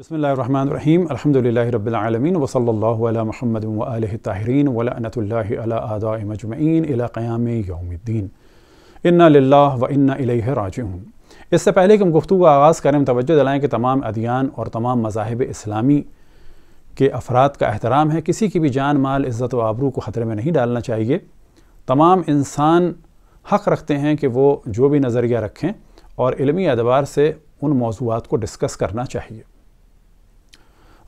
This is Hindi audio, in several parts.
बसमीम अल्हम्दुलिल्लाहि रब्बिल आलमीन व सल्लल्लाहु अला मुहम्मद व क़याम इन्ना व इन्ना इलैहि इससे पहले कि हम गुफ्तु का आगाज़ करें तोज्जो दिलाएँ कि तमाम अदियान और तमाम मजाहब इस्लामी के अफराद का एहतराम है किसी की भी जान माल इज़्ज़त व आबरू को ख़तरे में नहीं डालना चाहिए तमाम इंसान हक़ रखते हैं कि वो जो भी नज़रिया रखें और इलमी अदबार से उन मौजूद को डिस्कस करना चाहिए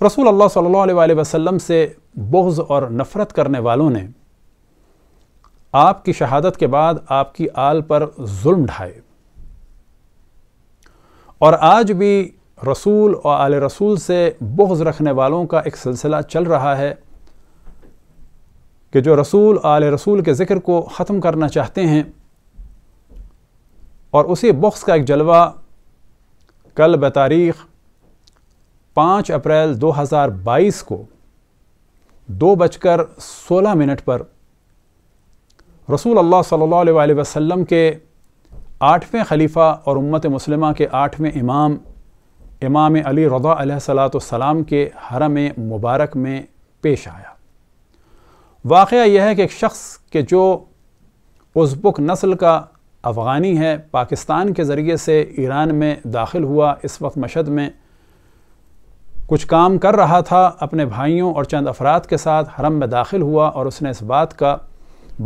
रसूल अल्लाह सल्लल्लाहु अलैहि वसल्लम से बोझ और नफ़रत करने वालों ने आपकी शहादत के बाद आपकी आल पर जुल्म ढाए और आज भी रसूल और आल रसूल से बोझ रखने वालों का एक सिलसिला चल रहा है कि जो रसूल आल रसूल के ज़िक्र को ख़त्म करना चाहते हैं और उसी बख्स का एक जलवा कल बतारीख़ पाँच अप्रैल 2022 को दो बजकर सोलह मिनट पर रसूल अल्लाह सल्लल्लाहु अलैहि वसल्लम के आठवें खलीफ़ा और उम्मत मुसलमा के आठवें इमाम इमाम अली रदा सलाम के हरम मुबारक में पेश आया वाक़ यह है कि एक शख्स के जो उज़बुक नस्ल का अफ़गानी है पाकिस्तान के ज़रिए से ईरान में दाखिल हुआ इस वक्त मशद में कुछ काम कर रहा था अपने भाइयों और चंद अफराद के साथ हरम में दाखिल हुआ और उसने इस बात का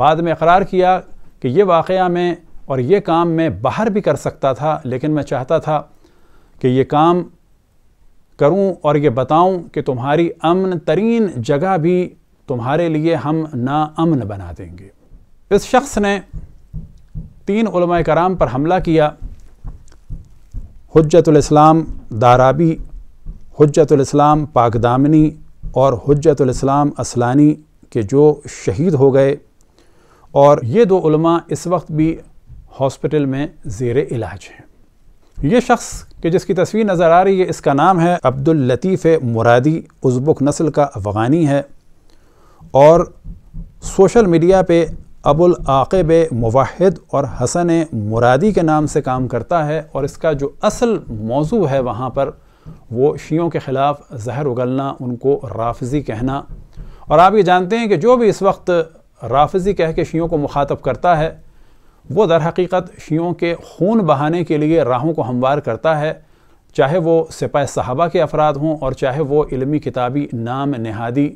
बाद में इकरार किया कि ये वाक़ा में और ये काम मैं बाहर भी कर सकता था लेकिन मैं चाहता था कि ये काम करूं और ये बताऊं कि तुम्हारी अमन तरीन जगह भी तुम्हारे लिए हम नाअमन बना देंगे इस शख्स ने तीन कराम पर हमला किया हजतलाम दाराबी हजतलाम पाकदामनी और हजतलाम असलानी के जो शहीद हो गए और ये दो इस वक्त भी हॉस्पिटल में ज़ेर इलाज हैं ये शख्स कि जिसकी तस्वीर नज़र आ रही है इसका नाम है अब्दुल लतीफ़ मुरादी उजबुक नस्ल का अफ़गानी है और सोशल मीडिया पे अबुल आक़ब मुवाहिद और हसन मुरादी के नाम से काम करता है और इसका जो असल मौजू है वहाँ पर वो शियों के ख़िलाफ़ जहर उगलना उनको राफजी कहना और आप ये जानते हैं कि जो भी इस वक्त राफजी कह के शियों को मुखातब करता है वो दर हकीकत शियों के खून बहाने के लिए राहों को हमवार करता है चाहे वो सिपाह सहाबा के अफराद हों और चाहे वो इलमी किताबी नाम नहादी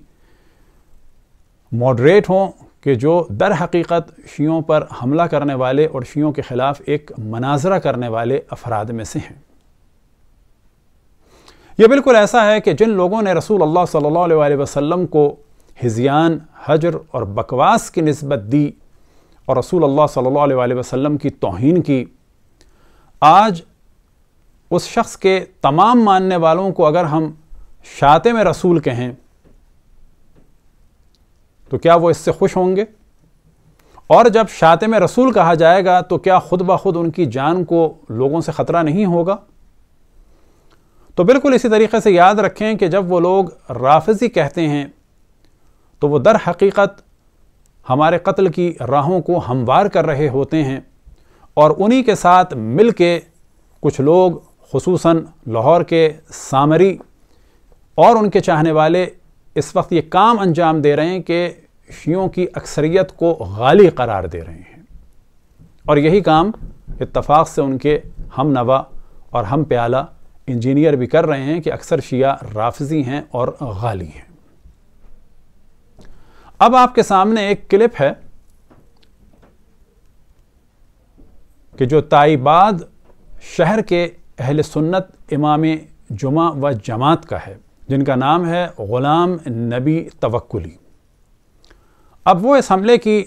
मॉडरेट हों कि जो दर हकीकत शियों पर हमला करने वाले और शियों के ख़िलाफ़ एक मनाजरा करने वाले अफराद में से हैं यह बिल्कुल ऐसा है कि जिन लोगों ने रसूल अल्लाह सल्लल्लाहु अलैहि वसल्लम को हिजियान हजर और बकवास की नस्बत दी और रसूल अल्लाह सल्लल्लाहु अलैहि वसल्लम की तोहन की आज उस शख्स के तमाम मानने वालों को अगर हम शाते में रसूल कहें तो क्या वो इससे खुश होंगे और जब शाते में रसूल कहा जाएगा तो क्या खुद ब खुद उनकी जान को लोगों से ख़तरा नहीं होगा तो बिल्कुल इसी तरीके से याद रखें कि जब वो लोग राफजी कहते हैं तो वो दर हकीकत हमारे कत्ल की राहों को हमवार कर रहे होते हैं और उन्हीं के साथ मिल के कुछ लोग खसूस लाहौर के सामरी और उनके चाहने वाले इस वक्त ये काम अंजाम दे रहे हैं कि शियों की अक्सरियत को गाली करार दे रहे हैं और यही काम इतफ़ाक़ से उनके हम नवा और हम प्याला इंजीनियर भी कर रहे हैं कि अक्सर शिया राफजी हैं और गाली हैं अब आपके सामने एक क्लिप है कि जो ताइबाद शहर के अहल सुन्नत इमाम जुमा व जमात का है जिनका नाम है ग़ुलाम नबी तवक्ली अब वो इस हमले की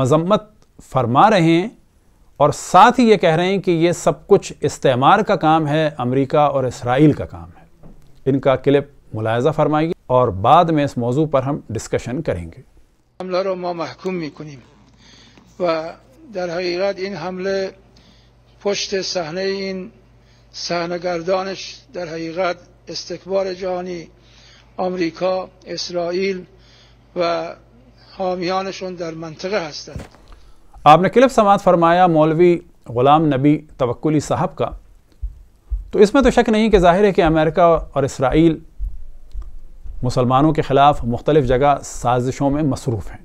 मजम्मत फरमा रहे हैं और साथ ही ये कह रहे हैं कि ये सब कुछ इस्तेमार का काम है अमेरिका और इसराइल का काम है इनका क्लिप मुलायजा फरमाइए और बाद में इस मौजू पर हम डिस्कशन करेंगे हमला रो मा महकूम व दर हकीकत इन हमले पشت صحنه इन सहनगर्दानش در حقیقت استکبار جهانی آمریکا اسرائیل आपने किलब समात फरमाया मौलवी ग़ुलाम नबी तवक्ली साहब का तो इसमें तो शक नहीं कि जाहिर है कि अमेरिका और इसराइल मुसलमानों के ख़िलाफ़ मुख्तलिफ़ जगह साजिशों में मसरूफ़ हैं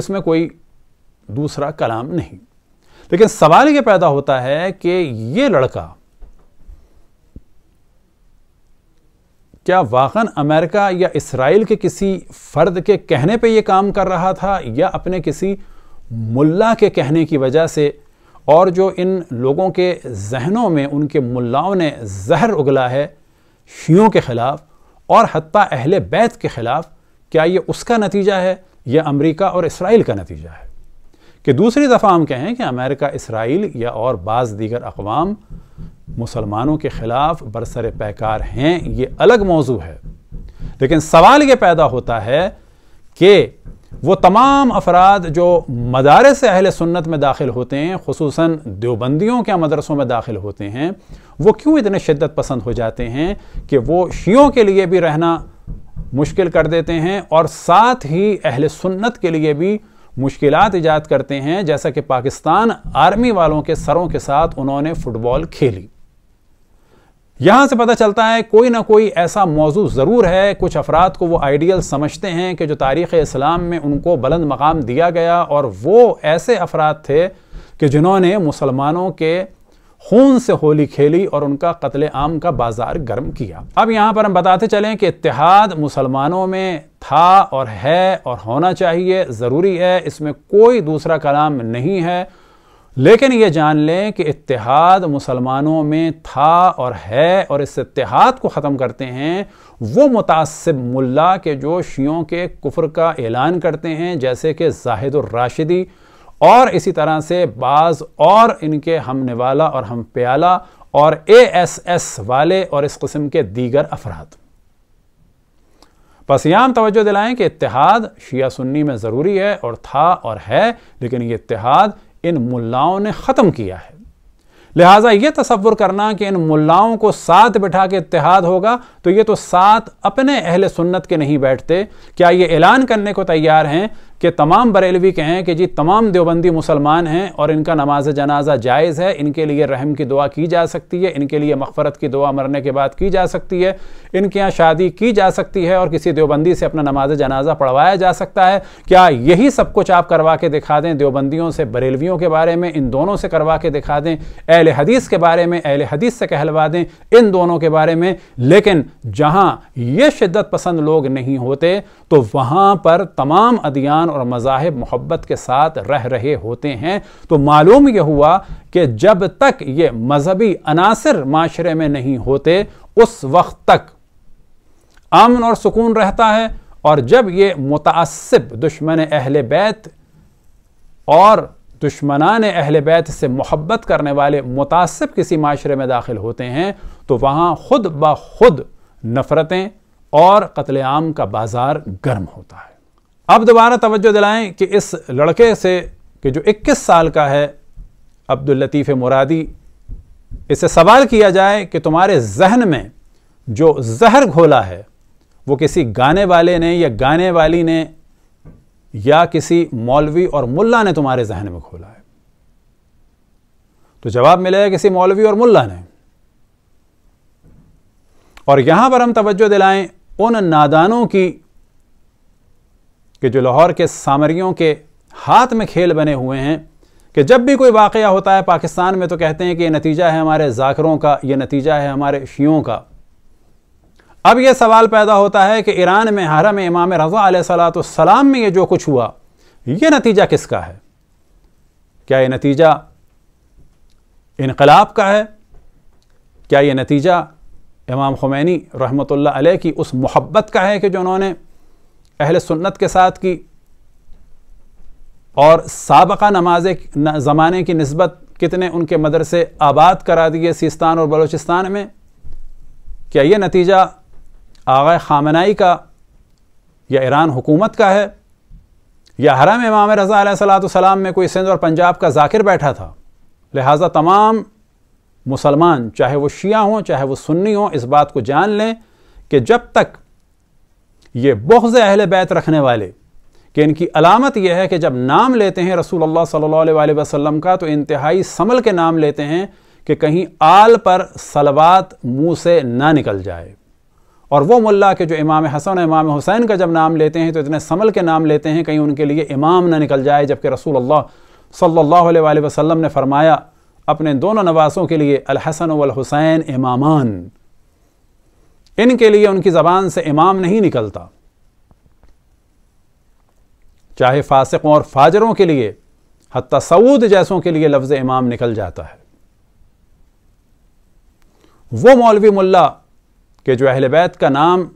इसमें कोई दूसरा कलाम नहीं लेकिन सवाल ये पैदा होता है कि ये लड़का क्या वाकन अमेरिका या इसराइल के किसी फ़र्द के कहने पे ये काम कर रहा था या अपने किसी मुल्ला के कहने की वजह से और जो इन लोगों के जहनों में उनके मुल्लाओं ने जहर उगला है शियों के ख़िलाफ़ और हती अहल बैत के ख़िलाफ़ क्या ये उसका नतीजा है या अमेरिका और इसराइल का नतीजा है कि दूसरी दफ़ा हम कहें कि अमेरिका इसराइल या और बाज़ दीगर अकवाम मुसलमानों के ख़िलाफ़ बरसर पैकार हैं ये अलग मौजू है लेकिन सवाल ये पैदा होता है कि वो तमाम अफराद जो मदारस अहल सुन्नत में दाखिल होते हैं खसूस देवबंदियों के मदरसों में दाखिल होते हैं वो क्यों इतने शिद्दत पसंद हो जाते हैं कि वो शियों के लिए भी रहना मुश्किल कर देते हैं और साथ ही अहल सुन्नत के लिए भी मुश्किल ईजाद करते हैं जैसा कि पाकिस्तान आर्मी वालों के सरों के साथ उन्होंने फ़ुटबॉल खेली यहां से पता चलता है कोई ना कोई ऐसा मौजू ज़रूर है कुछ अफराद को वो आइडियल समझते हैं कि जो तारीख़ इस्लाम में उनको बुलंद मकाम दिया गया और वो ऐसे अफराद थे कि जिन्होंने मुसलमानों के खून से होली खेली और उनका कत्ले आम का बाजार गर्म किया अब यहाँ पर हम बताते चलें कि इतिहाद मुसलमानों में था और है और होना चाहिए ज़रूरी है इसमें कोई दूसरा कलाम नहीं है लेकिन ये जान लें कि इतिहाद मुसलमानों में था और है और इस इतिहाद को ख़त्म करते हैं वो मुतासिब मुल्ला के जो शियों के कुफर का ऐलान करते हैं जैसे कि राशिदी और इसी तरह से बाज़ और इनके हम निवाला और हम प्याला और ए एस एस वाले और इस कस्म के दीगर अफराद बस यहां तोज्जो दिलाएं कि इतिहाद शिया सुन्नी में ज़रूरी है और था और है लेकिन ये इतिहाद इन मुल्लाओं ने ख़त्म किया है लिहाजा ये तस्वुर करना कि इन मुल्लाओं को साथ बिठा के इतिहाद होगा तो ये तो साथ अपने अहल सुन्नत के नहीं बैठते क्या ये ऐलान करने को तैयार हैं कि तमाम बरेलवी कहें कि जी तमाम देवबंदी मुसलमान हैं और इनका नमाज जनाजा जायज़ है इनके लिए रहम की दुआ की जा सकती है इनके लिए मफ़रत की दुआ मरने के बाद की जा सकती है इनके यहाँ शादी की जा सकती है और किसी देवबंदी से अपना नमाज जनाजा पढ़वाया जा सकता है क्या यही सब कुछ आप करवा के दिखा दें देवबंदियों से बरेलवियों के बारे में इन दोनों से करवा के दिखा दें अहल हदीस के बारे में अहल हदीस से कहलवा दें इन दोनों के बारे में लेकिन जहाँ ये शिद्दत पसंद लोग नहीं होते तो वहाँ पर तमाम अदियान और मजाहब मोहब्बत के साथ रह रहे होते हैं तो मालूम यह हुआ कि जब तक ये मजहबी अनासर माशरे में नहीं होते उस वक्त तक अमन और सुकून रहता है और जब ये मुतासब दुश्मन अहल बैत और दुश्मनान अहल बैत से मोहब्बत करने वाले मुतासब किसी माशरे में दाखिल होते हैं तो वहाँ खुद ब खुद नफ़रतें और कत्लेआम का बाज़ार गर्म होता है अब दोबारा तवज्जो दिलाएं कि इस लड़के से कि जो 21 साल का है अब्दुल लतीफ़ मुरादी इससे सवाल किया जाए कि तुम्हारे जहन में जो जहर घोला है वो किसी गाने वाले ने या गाने वाली ने या किसी मौलवी और मुल्ला ने तुम्हारे जहन में खोला है तो जवाब मिलेगा किसी मौलवी और मुल्ला ने और यहां पर हम तवज्जो दिलाएं उन नादानों की कि जो लाहौर के सामरियों के हाथ में खेल बने हुए हैं कि जब भी कोई वाक़ होता है पाकिस्तान में तो कहते हैं कि ये नतीजा है हमारे जाकरों का ये नतीजा है हमारे शियों का अब यह सवाल पैदा होता है कि ईरान में हरम इमाम रजा सलाम में ये जो कुछ हुआ ये नतीजा किसका है क्या ये नतीजा इनकलाब का है क्या ये नतीजा इमाम खुमैनी रहमतुल्लाह अलैह की उस मोहब्बत का है कि जो उन्होंने अहल सुन्नत के साथ की और सबका नमाज ज़माने की नस्बत कितने उनके मदरसे आबाद करा दिए सिस्तान और बलूचिस्तान में क्या ये नतीजा आगा खामनाई का या ईरान हुकूमत का है या हरम इमाम रज़ा सलाम में कोई सिंध और पंजाब का जाकिर बैठा था लिहाजा तमाम मुसलमान चाहे वो शिया हों चाहे वो सुन्नी हों इस बात को जान लें कि जब तक ये बहुत अहल बैत रखने वाले कि इनकी अलामत यह है कि जब नाम लेते हैं रसूल अल्लाह सल्लल्लाहु अलैहि वसल्लम का तो इंतहाई समल के नाम लेते हैं कि कहीं आल पर सलवात मुंह से ना निकल जाए और वो मुल्ला के जो इमाम हसन और इमाम हुसैन का जब नाम लेते हैं तो इतने समल के नाम लेते हैं कहीं उनके लिए इमाम ना निकल जाए जबकि रसूल अल्लाह सल्लल्लाहु अलैहि वसल्लम ने फरमाया अपने दोनों नवासों के लिए अलहसन वलहुसैन इमामान इनके लिए उनकी ज़बान से इमाम नहीं निकलता चाहे फासिकों और फाजरों के लिए हत्ता सऊद जैसों के लिए लफ्ज़ इमाम निकल जाता है वो मौलवी मुल्ला के जो अहल बैत का नाम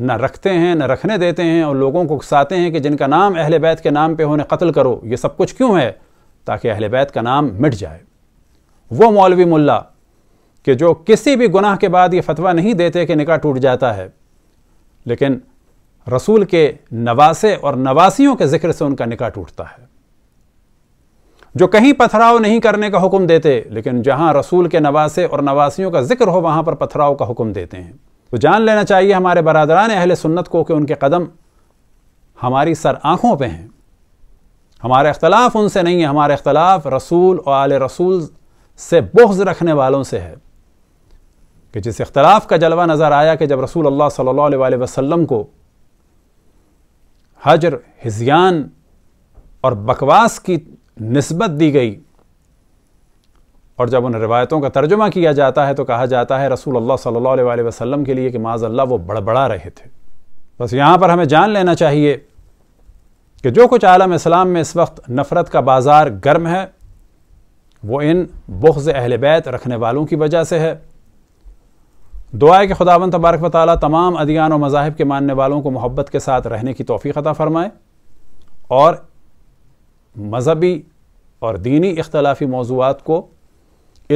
न रखते हैं न रखने देते हैं और लोगों को उकसाते हैं कि जिनका नाम अहल बैत के नाम पे होने कत्ल करो ये सब कुछ क्यों है ताकि अहल बैत का नाम मिट जाए वो मौलवी मुल्ला कि जो किसी भी गुनाह के बाद ये फतवा नहीं देते कि निकाह टूट जाता है लेकिन रसूल के नवासे और नवासियों के जिक्र से उनका निकाह टूटता है जो कहीं पथराव नहीं करने का हुक्म देते लेकिन जहां रसूल के नवासे और नवासियों का जिक्र हो वहां पर पथराव का हुक्म देते हैं तो जान लेना चाहिए हमारे बरदरान अहल सुन्नत को कि उनके कदम हमारी सर आंखों पर हैं हमारा अख्तलाफ उनसे नहीं है हमारा अख्तलाफ रसूल और आल रसूल से बोझ रखने वालों से है कि जिस इख्तलाफ का जलवा नज़र आया कि जब रसूल अल्लाह सल्लल्लाहु अलैहि वसल्लम को हजर हिजियान और बकवास की नस्बत दी गई और जब उन रिवायतों का तर्जुमा किया जाता है तो कहा जाता है रसूल अल्लाह सल्लल्लाहु अलैहि वसल्लम के लिए कि माज अल्लाह वो बड़बड़ा रहे थे बस यहाँ पर हमें जान लेना चाहिए कि जो कुछ आलम इस्लाम में इस वक्त नफ़रत का बाज़ार गर्म है वो इन बुख्ज़ अहल बैत रखने वालों की वजह से है दुआ के खुदाबंद तबारक वाली तमाम अदियान और मज़ाहब के मानने वालों को मोहब्बत के साथ रहने की तोफ़ी अता फ़रमाए और मजहबी और दीनी इख्लाफी मौजूद को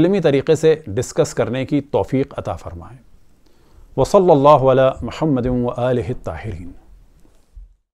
इलमी तरीके से डिस्कस करने की तोफ़ी अता फ़रमाए वसल महमद ताहरीन